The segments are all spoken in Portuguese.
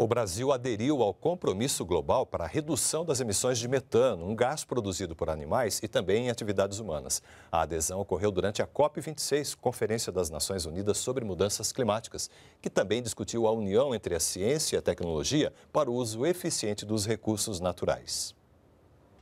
O Brasil aderiu ao compromisso global para a redução das emissões de metano, um gás produzido por animais e também em atividades humanas. A adesão ocorreu durante a COP26, Conferência das Nações Unidas sobre Mudanças Climáticas, que também discutiu a união entre a ciência e a tecnologia para o uso eficiente dos recursos naturais.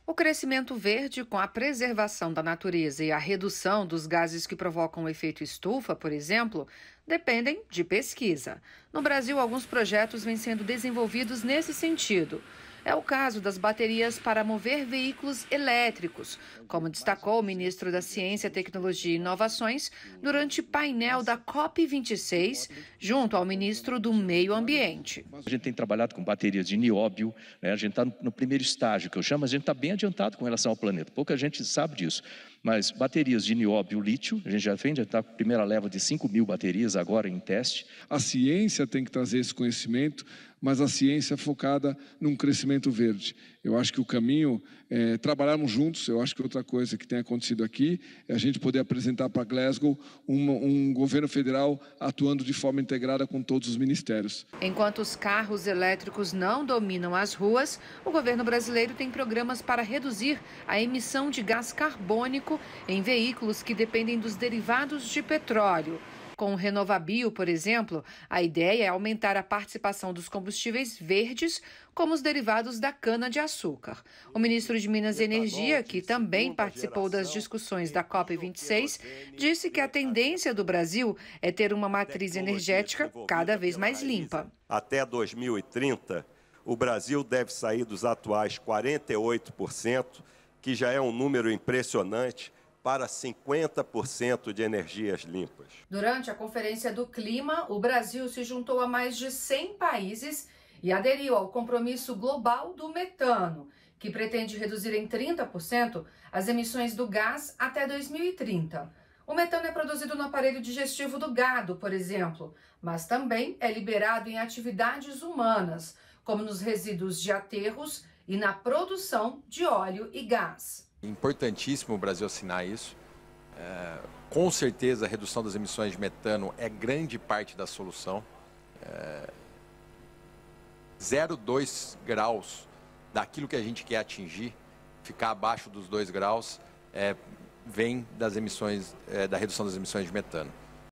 O crescimento verde, com a preservação da natureza e a redução dos gases que provocam o efeito estufa, por exemplo, dependem de pesquisa. No Brasil, alguns projetos vêm sendo desenvolvidos nesse sentido. É o caso das baterias para mover veículos elétricos, como destacou o ministro da Ciência, Tecnologia e Inovações durante painel da COP26, junto ao ministro do Meio Ambiente. A gente tem trabalhado com baterias de nióbio, né? a gente está no primeiro estágio que eu chamo, a gente está bem adiantado com relação ao planeta, pouca gente sabe disso. Mas baterias de nióbio lítio, a gente já vende, está com a primeira leva de 5 mil baterias agora em teste. A ciência tem que trazer esse conhecimento, mas a ciência é focada num crescimento verde. Eu acho que o caminho é trabalharmos juntos. Eu acho que outra coisa que tem acontecido aqui é a gente poder apresentar para Glasgow um, um governo federal atuando de forma integrada com todos os ministérios. Enquanto os carros elétricos não dominam as ruas, o governo brasileiro tem programas para reduzir a emissão de gás carbônico em veículos que dependem dos derivados de petróleo. Com o Renovabio, por exemplo, a ideia é aumentar a participação dos combustíveis verdes, como os derivados da cana-de-açúcar. O ministro de Minas e Energia, que também participou das discussões da COP26, disse que a tendência do Brasil é ter uma matriz energética cada vez mais limpa. Até 2030, o Brasil deve sair dos atuais 48%, que já é um número impressionante, para 50% de energias limpas. Durante a Conferência do Clima, o Brasil se juntou a mais de 100 países e aderiu ao compromisso global do metano, que pretende reduzir em 30% as emissões do gás até 2030. O metano é produzido no aparelho digestivo do gado, por exemplo, mas também é liberado em atividades humanas, como nos resíduos de aterros e na produção de óleo e gás. Importantíssimo o Brasil assinar isso. É, com certeza, a redução das emissões de metano é grande parte da solução. É, 0,2 graus daquilo que a gente quer atingir, ficar abaixo dos 2 graus, é, vem das emissões, é, da redução das emissões de metano.